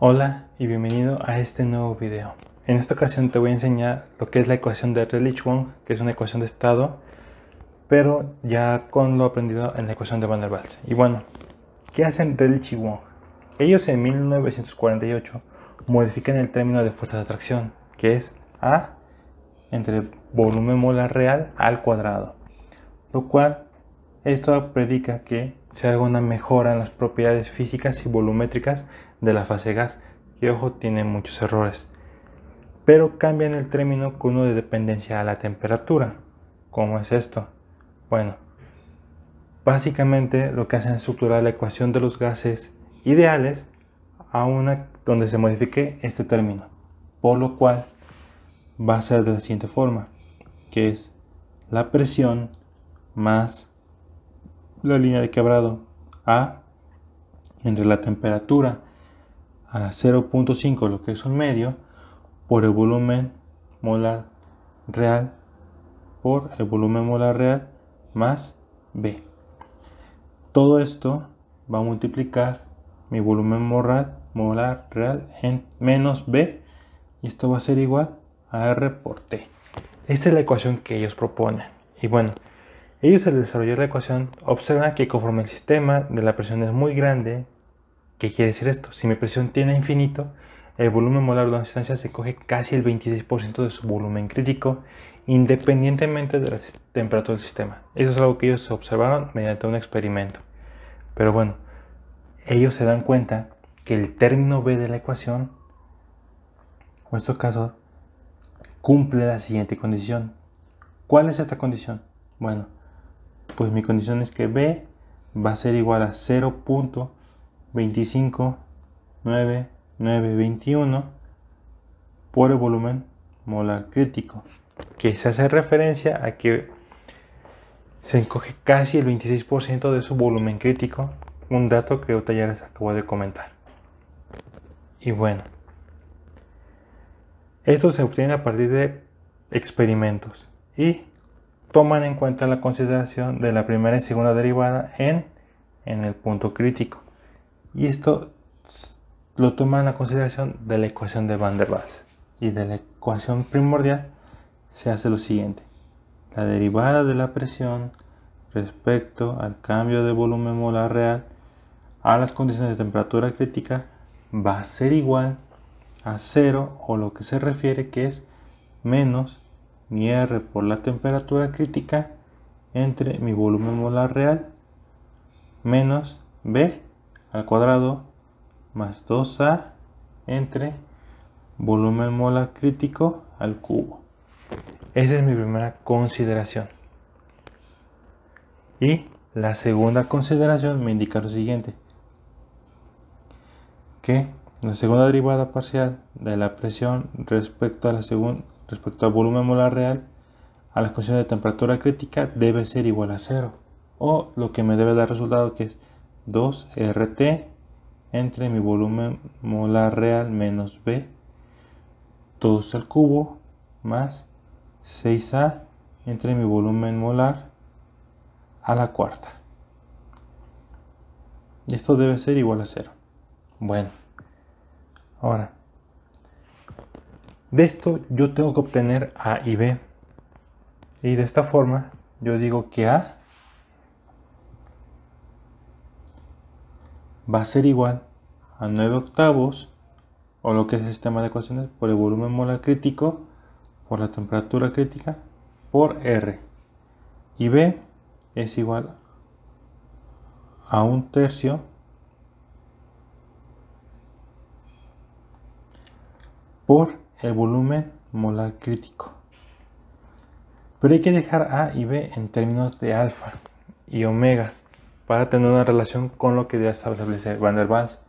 Hola y bienvenido a este nuevo video. En esta ocasión te voy a enseñar lo que es la ecuación de relich wong que es una ecuación de estado, pero ya con lo aprendido en la ecuación de Van der Waals. Y bueno, ¿qué hacen Relich y Wong? Ellos en 1948 modifican el término de fuerza de atracción, que es A entre volumen molar real al cuadrado, lo cual esto predica que se haga una mejora en las propiedades físicas y volumétricas de la fase gas, que ojo tiene muchos errores, pero cambian el término con uno de dependencia a la temperatura. ¿Cómo es esto? Bueno, básicamente lo que hacen es estructurar la ecuación de los gases ideales a una donde se modifique este término, por lo cual va a ser de la siguiente forma, que es la presión más la línea de quebrado A entre la temperatura a la 0.5 lo que es un medio por el volumen molar real por el volumen molar real más B. Todo esto va a multiplicar mi volumen molar, molar real en menos B y esto va a ser igual a R por T. Esta es la ecuación que ellos proponen. Y bueno, ellos al desarrollar la ecuación observan que conforme el sistema de la presión es muy grande, ¿Qué quiere decir esto? Si mi presión tiene infinito, el volumen molar de una sustancia se coge casi el 26% de su volumen crítico, independientemente de la temperatura del sistema. Eso es algo que ellos observaron mediante un experimento. Pero bueno, ellos se dan cuenta que el término B de la ecuación, en nuestro caso, cumple la siguiente condición. ¿Cuál es esta condición? Bueno, pues mi condición es que B va a ser igual a 0. 25 9 9 21 por el volumen molar crítico que se hace referencia a que se encoge casi el 26% de su volumen crítico, un dato que ya les acabo de comentar. Y bueno, esto se obtiene a partir de experimentos y toman en cuenta la consideración de la primera y segunda derivada en, en el punto crítico. Y esto lo toma en la consideración de la ecuación de Van der Waals. Y de la ecuación primordial se hace lo siguiente. La derivada de la presión respecto al cambio de volumen molar real a las condiciones de temperatura crítica va a ser igual a cero o lo que se refiere que es menos mi R por la temperatura crítica entre mi volumen molar real menos B al cuadrado más 2a entre volumen molar crítico al cubo. Esa es mi primera consideración. Y la segunda consideración me indica lo siguiente, que la segunda derivada parcial de la presión respecto, a la respecto al volumen molar real a la condición de temperatura crítica debe ser igual a cero, o lo que me debe dar resultado que es 2 RT entre mi volumen molar real menos B 2 al cubo más 6A entre mi volumen molar a la cuarta. Y esto debe ser igual a 0. Bueno, ahora, de esto yo tengo que obtener A y B. Y de esta forma yo digo que A va a ser igual a 9 octavos, o lo que es el sistema de ecuaciones, por el volumen molar crítico, por la temperatura crítica, por R. Y B es igual a un tercio por el volumen molar crítico. Pero hay que dejar A y B en términos de alfa y omega para tener una relación con lo que ya establece Van der Waals.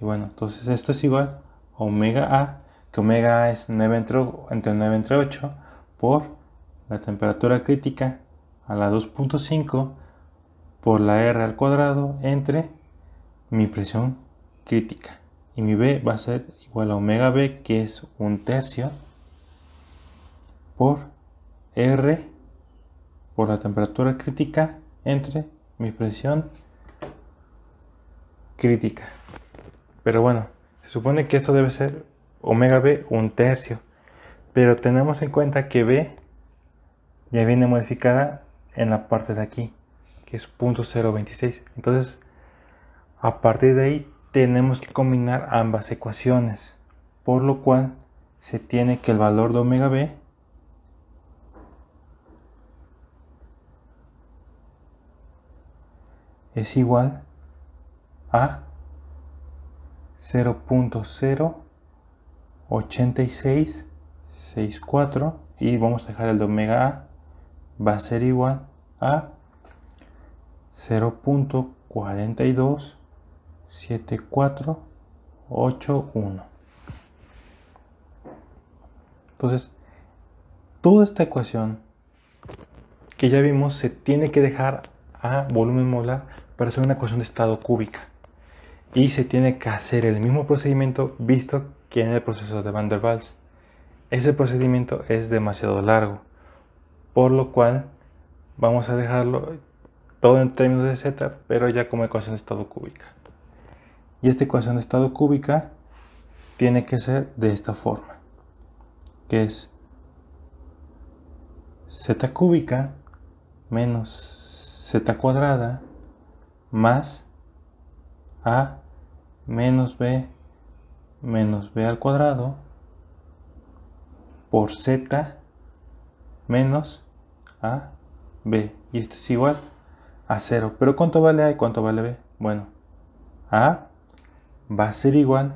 Y bueno, entonces esto es igual a omega A, que omega A es 9 entre, entre 9 entre 8 por la temperatura crítica a la 2.5 por la R al cuadrado entre mi presión crítica. Y mi B va a ser igual a omega B, que es un tercio, por R por la temperatura crítica entre mi presión crítica. Pero bueno, se supone que esto debe ser omega B un tercio. Pero tenemos en cuenta que B ya viene modificada en la parte de aquí, que es 0.026. Entonces, a partir de ahí tenemos que combinar ambas ecuaciones, por lo cual se tiene que el valor de omega B es igual a 0.08664 y vamos a dejar el de omega A va a ser igual a 0.427481 entonces toda esta ecuación que ya vimos se tiene que dejar a volumen molar para hacer una ecuación de estado cúbica. Y se tiene que hacer el mismo procedimiento visto que en el proceso de Van der Waals. Ese procedimiento es demasiado largo, por lo cual vamos a dejarlo todo en términos de z, pero ya como ecuación de estado cúbica. Y esta ecuación de estado cúbica tiene que ser de esta forma, que es z cúbica menos z cuadrada más a menos b menos b al cuadrado por z menos a b y esto es igual a 0 pero cuánto vale a y cuánto vale b bueno a va a ser igual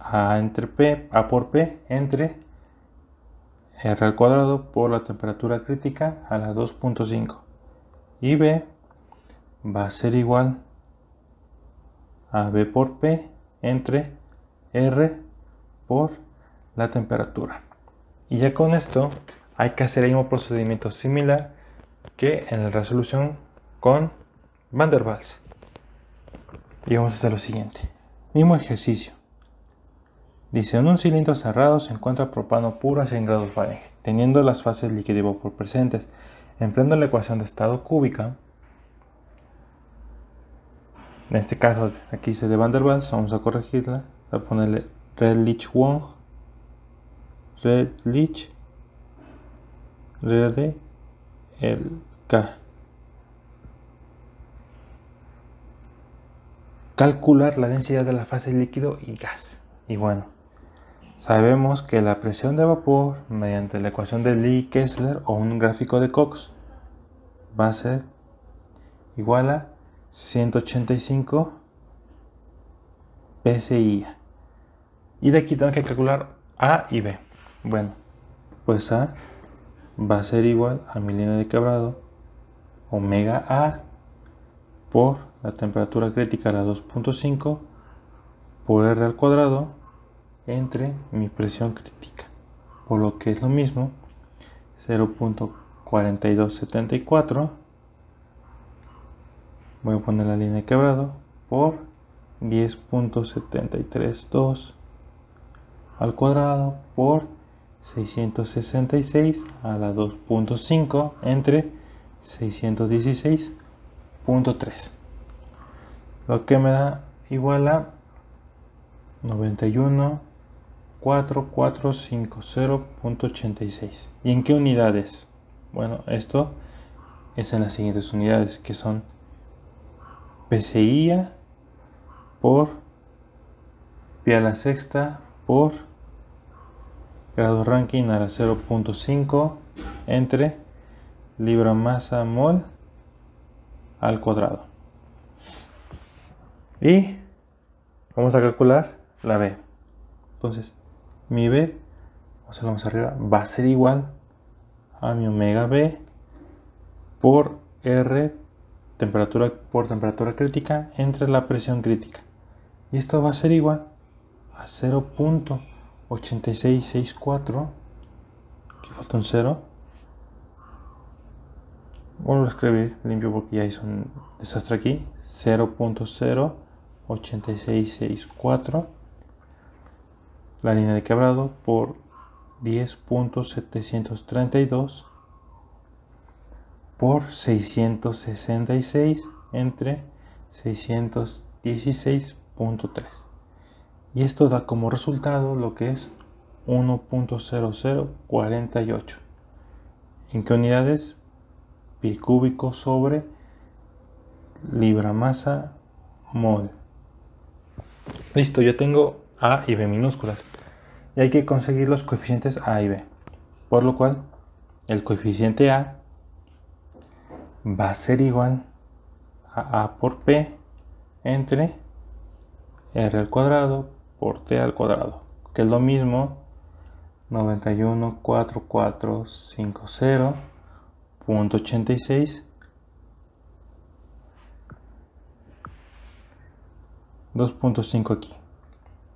a entre p a por p entre r al cuadrado por la temperatura crítica a la 2.5 y B va a ser igual a B por P entre R por la temperatura. Y ya con esto hay que hacer el mismo procedimiento similar que en la resolución con Van der Waals. Y vamos a hacer lo siguiente. Mismo ejercicio. Dice, en un cilindro cerrado se encuentra propano puro a 100 grados Fahrenheit, teniendo las fases líquido y vapor presentes empleando la ecuación de estado cúbica, en este caso aquí se de Van der Waals, vamos a corregirla, a ponerle Redlich-Wong, Redlich, Red, el Calcular la densidad de la fase líquido y gas. Y bueno, Sabemos que la presión de vapor mediante la ecuación de Lee-Kessler o un gráfico de Cox va a ser igual a 185 PSI. Y de aquí tengo que calcular A y B. Bueno, pues A va a ser igual a mi línea de quebrado omega A por la temperatura crítica a la 2.5 por R al cuadrado entre mi presión crítica, por lo que es lo mismo 0.4274 voy a poner la línea quebrado por 10.732 al cuadrado por 666 a la 2.5 entre 616.3 lo que me da igual a 91 4450.86. ¿Y en qué unidades? Bueno, esto es en las siguientes unidades, que son PCI por pi a la sexta por grado ranking a la 0.5 entre libra masa mol al cuadrado. Y vamos a calcular la B. Entonces, mi B, vamos a vamos arriba, va a ser igual a mi omega B por R, temperatura por temperatura crítica, entre la presión crítica. Y esto va a ser igual a 0.8664, aquí falta un 0. Vuelvo a escribir limpio porque ya hice un desastre aquí. 0.08664 la línea de quebrado por 10.732 por 666 entre 616.3 y esto da como resultado lo que es 1.0048 en qué unidades pi cúbico sobre libra masa mol listo yo tengo a y B minúsculas. Y hay que conseguir los coeficientes A y B. Por lo cual, el coeficiente A va a ser igual a A por P entre R al cuadrado por T al cuadrado. Que es lo mismo 914450.86 2.5 aquí.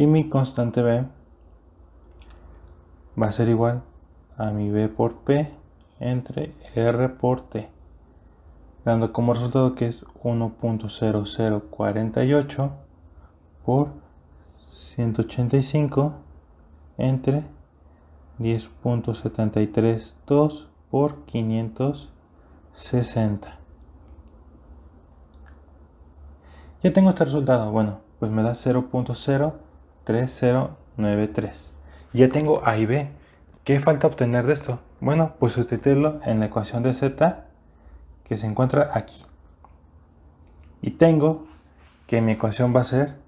y mi constante B va a ser igual a mi B por P entre R por T, dando como resultado que es 1.0048 por 185 entre 10.732 por 560. Ya tengo este resultado, bueno, pues me da 0.0 3093. Ya tengo A y B. ¿Qué falta obtener de esto? Bueno, pues sustituirlo en la ecuación de Z que se encuentra aquí. Y tengo que mi ecuación va a ser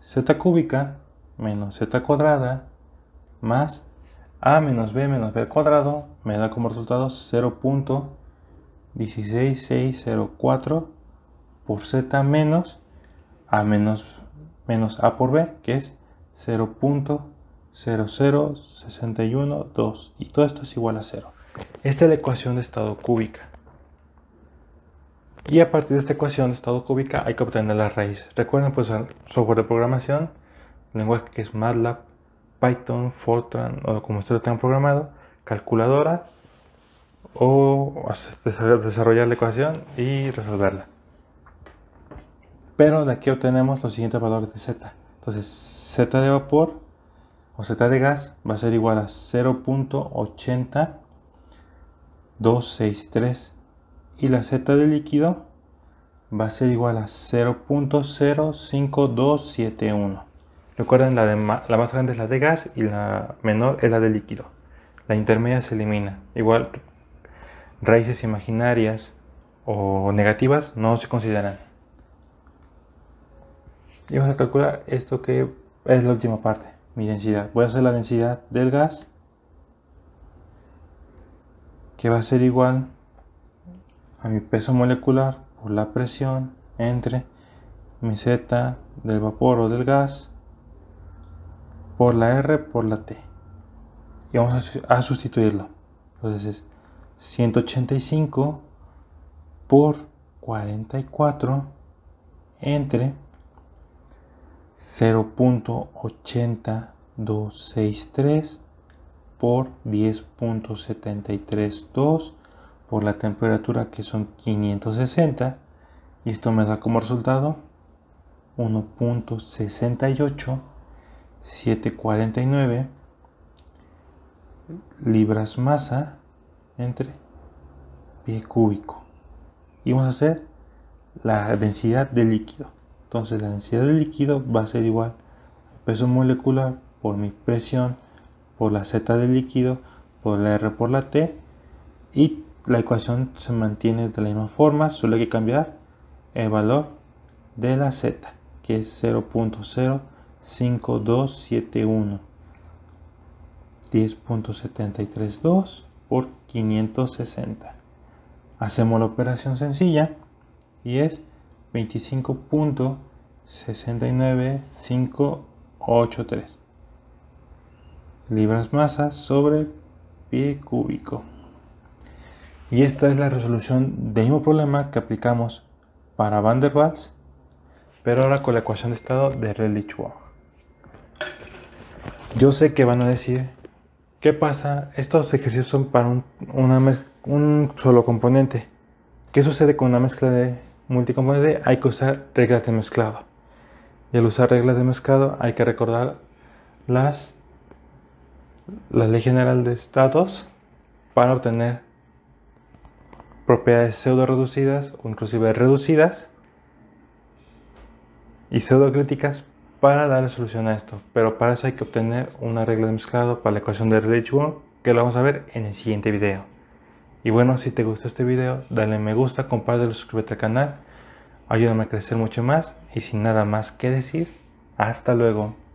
z cúbica menos z cuadrada más a menos b menos b cuadrado me da como resultado 0.16604 por z menos a menos menos a por b, que es 0.00612. Y todo esto es igual a 0. Esta es la ecuación de estado cúbica. Y a partir de esta ecuación de estado cúbica hay que obtener la raíz. Recuerden, pues, el software de programación, lenguaje que es MATLAB, Python, Fortran o como ustedes lo tengan programado, calculadora o desarrollar la ecuación y resolverla. Pero de aquí obtenemos los siguientes valores de Z. Entonces, Z de vapor o Z de gas va a ser igual a 0.80263. Y la Z de líquido va a ser igual a 0.05271. Recuerden, la, la más grande es la de gas y la menor es la de líquido. La intermedia se elimina. Igual, raíces imaginarias o negativas no se consideran y vamos a calcular esto que es la última parte, mi densidad. Voy a hacer la densidad del gas, que va a ser igual a mi peso molecular por la presión entre mi Z del vapor o del gas por la R por la T. Y vamos a sustituirlo. Entonces es 185 por 44 entre 0.8263 por 10.732 por la temperatura que son 560 y esto me da como resultado 1.68749 libras masa entre pie cúbico y vamos a hacer la densidad del líquido entonces la densidad del líquido va a ser igual al peso molecular por mi presión por la Z del líquido por la R por la T y la ecuación se mantiene de la misma forma, solo hay que cambiar el valor de la Z que es 0.05271 10.732 por 560 hacemos la operación sencilla y es 25. 69,583 libras masa sobre pie cúbico. Y esta es la resolución del mismo problema que aplicamos para Van der Waals, pero ahora con la ecuación de estado de Relichwood. Yo sé que van a decir, ¿qué pasa? Estos ejercicios son para un, un solo componente. ¿Qué sucede con una mezcla de multicomponente? Hay que usar reglas de mezclado. Y al usar reglas de mezclado hay que recordar las, la ley general de estados para obtener propiedades pseudo reducidas o inclusive reducidas y pseudo críticas para darle solución a esto. Pero para eso hay que obtener una regla de mezclado para la ecuación de rich que lo vamos a ver en el siguiente video. Y bueno, si te gustó este video, dale me gusta, compártelo, suscríbete al canal Ayúdame a crecer mucho más y sin nada más que decir, hasta luego.